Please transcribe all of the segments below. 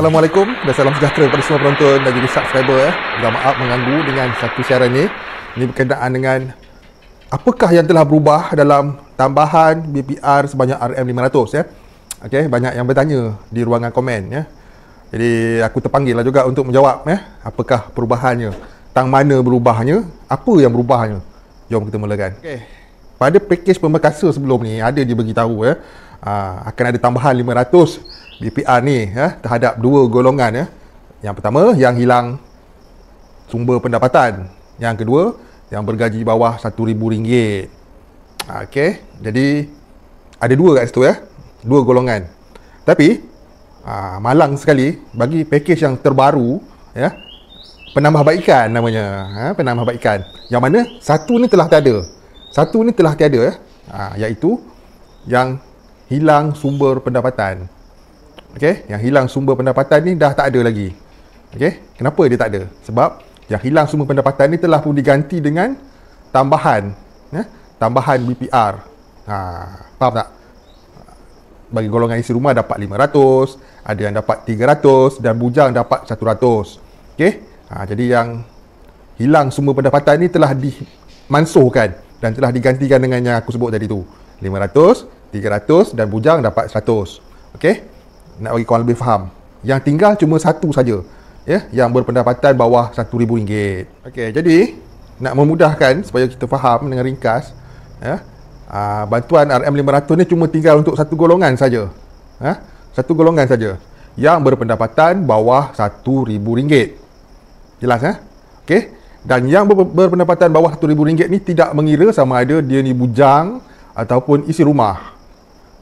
Assalamualaikum dan salam sejahtera kepada semua penonton dan juga subscriber eh. Minta maaf mengganggu dengan satu siaran ni. Ini berkaitan dengan apakah yang telah berubah dalam tambahan BPR sebanyak RM500 ya. Eh? Okey, banyak yang bertanya di ruangan komen ya. Jadi aku terpanggil lah juga untuk menjawab eh apakah perubahannya. Tang mana berubahnya? Apa yang berubahnya? Jom kita mulakan. Okey. Pada pakej pemerkasa sebelum ni ada dia tahu ya. Eh. Ah, akan ada tambahan 500 BPR ni eh, terhadap dua golongan ya. Yang pertama yang hilang sumber pendapatan, yang kedua yang bergaji bawah RM1000. Ah, okey, jadi ada dua kat situ ya, dua golongan. Tapi aa, ah, malang sekali bagi pakej yang terbaru ya, penambahbaikan namanya, ha, penambahbaikan. Yang mana satu ni telah tiada. Satu ni telah tiada ya. Eh. Ha, iaitu yang hilang sumber pendapatan. Okey, yang hilang sumber pendapatan ni dah tak ada lagi. Okey, kenapa dia tak ada? Sebab yang hilang sumber pendapatan ni telah pun diganti dengan tambahan, ya, tambahan BPR. Ha, faham tak? Bagi golongan isi rumah dapat 500, ada yang dapat 300 dan bujang dapat 100. Okey? Ha, jadi yang hilang sumber pendapatan ni telah dimansuhkan dan telah digantikan dengan yang aku sebut tadi tu. 500, 300 dan bujang dapat 100. Okey? Nak bagi korang lebih faham. Yang tinggal cuma satu saja. Ya, yeah? yang berpendapatan bawah RM1000. Okey, jadi nak memudahkan supaya kita faham dengan ringkas, ya. Yeah? Uh, bantuan RM500 ni cuma tinggal untuk satu golongan saja. Ha? Ya, huh? Satu golongan saja yang berpendapatan bawah RM1000. Jelas eh? Okey. Dan yang ber- berpendapatan bawah RM1000 ni tidak mengira sama ada dia ni bujang ataupun isi rumah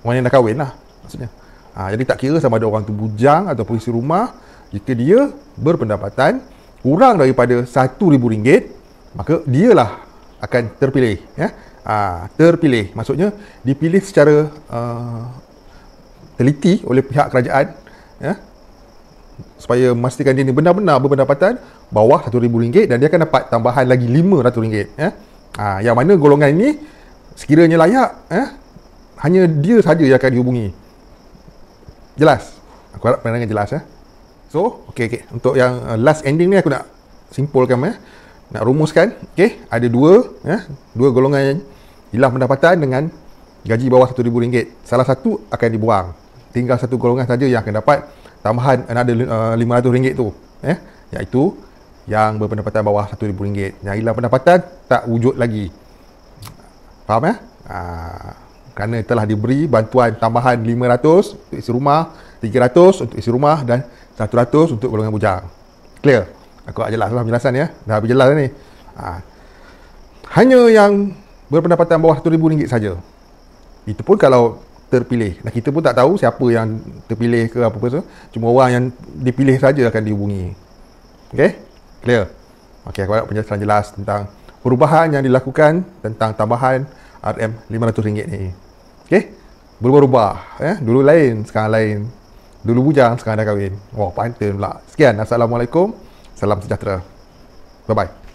orang yang dah kahwin lah maksudnya ha, jadi tak kira sama ada orang tu bujang atau isi rumah jika dia berpendapatan kurang daripada rm ringgit, maka dialah akan terpilih ya ha, terpilih maksudnya dipilih secara uh, teliti oleh pihak kerajaan ya supaya memastikan dia ni benar-benar berpendapatan bawah rm ringgit dan dia akan dapat tambahan lagi RM500 ya ha, yang mana golongan ini sekiranya layak eh, hanya dia saja yang akan dihubungi. Jelas. Aku harap pandangan jelas eh. So, okay okey. Untuk yang uh, last ending ni aku nak simpulkan eh. Nak rumuskan, okay? Ada dua ya, eh? dua golongan hilang pendapatan dengan gaji bawah RM1000. Salah satu akan dibuang. Tinggal satu golongan saja yang akan dapat tambahan ada uh, RM500 tu, eh. Iaitu yang berpendapatan bawah RM1000. Yang hilang pendapatan tak wujud lagi. Faham eh? Ah. Uh kerana telah diberi bantuan tambahan 500 untuk isi rumah, 300 untuk isi rumah dan 100 untuk golongan bujang. Clear? Aku nak jelaslah penjelasan ya. Dah habis jelas ni. Ha. Hanya yang berpendapatan bawah RM1,000 saja. Itu pun kalau terpilih. Dan kita pun tak tahu siapa yang terpilih ke apa pun. Cuma orang yang dipilih saja akan dihubungi. Okay? Clear? Okay, aku nak penjelasan jelas tentang perubahan yang dilakukan tentang tambahan RM500 ni. Okay, Okey. Berubah-ubah. Eh? Dulu lain, sekarang lain. Dulu bujang, sekarang dah kahwin. Wah, wow, pantun pula. Sekian. Assalamualaikum. Salam sejahtera. Bye-bye.